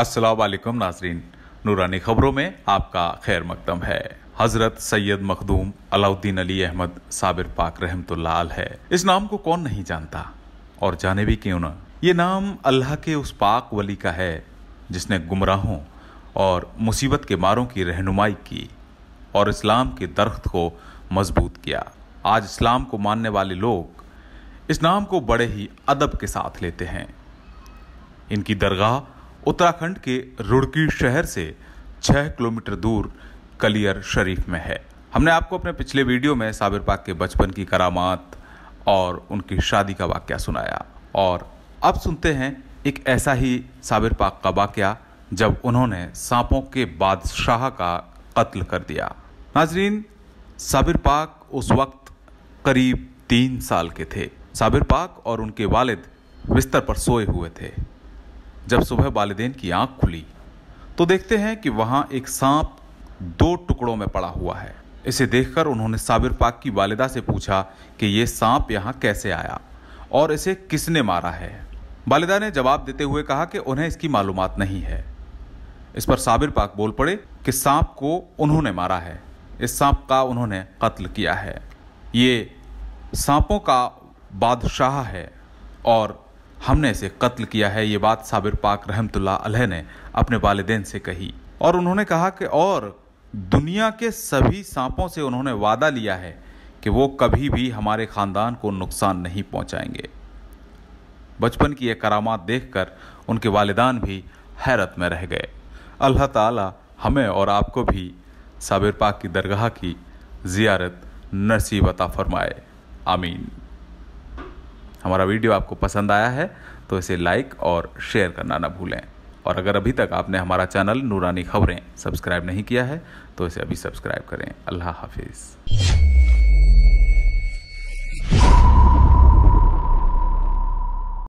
असलकम नाजरीन नूरानी खबरों में आपका खैर मकदम है हजरत सैयद मखदूम अलाउद्दीन अली अहमद साबिर पाक रहमतुल्लाल है इस नाम को कौन नहीं जानता और जाने भी क्यों ना ये नाम अल्लाह के उस पाक वली का है जिसने गुमराहों और मुसीबत के मारों की रहनुमाई की और इस्लाम के दरख्त को मजबूत किया आज इस्लाम को मानने वाले लोग इस नाम को बड़े ही अदब के साथ लेते हैं इनकी दरगाह उत्तराखंड के रुड़की शहर से छः किलोमीटर दूर कलियर शरीफ में है हमने आपको अपने पिछले वीडियो में साबिर पाक के बचपन की करामात और उनकी शादी का वाक्य सुनाया और अब सुनते हैं एक ऐसा ही साबिर पाक का वाक्य जब उन्होंने सांपों के बादशाह का कत्ल कर दिया नाजरीन साबिर पाक उस वक्त करीब तीन साल के थे साबिर पाक और उनके वालिद बिस्तर पर सोए हुए थे जब सुबह वालदेन की आंख खुली तो देखते हैं कि वहाँ एक सांप दो टुकड़ों में पड़ा हुआ है इसे देखकर उन्होंने साबिर पाक की वालिदा से पूछा कि ये सांप यहाँ कैसे आया और इसे किसने मारा है वालिदा ने जवाब देते हुए कहा कि उन्हें इसकी मालूम नहीं है इस पर साबिर पाक बोल पड़े कि सांप को उन्होंने मारा है इस सांप का उन्होंने कत्ल किया है ये सांपों का बादशाह है और हमने इसे कत्ल किया है ये बात साबिर पाक रहमतुल्ला अलह ने अपने वालदेन से कही और उन्होंने कहा कि और दुनिया के सभी सांपों से उन्होंने वादा लिया है कि वो कभी भी हमारे ख़ानदान को नुकसान नहीं पहुंचाएंगे बचपन की ये करामात देखकर उनके वालदान भी हैरत में रह गए अल्लाह ताला हमें और आपको भी साबिर पाक की दरगाह की जियारत नसीबता फरमाए आमीन हमारा वीडियो आपको पसंद आया है तो इसे लाइक और शेयर करना ना भूलें और अगर अभी तक आपने हमारा चैनल नूरानी खबरें सब्सक्राइब नहीं किया है तो इसे अभी सब्सक्राइब करें अल्लाह हाफिज़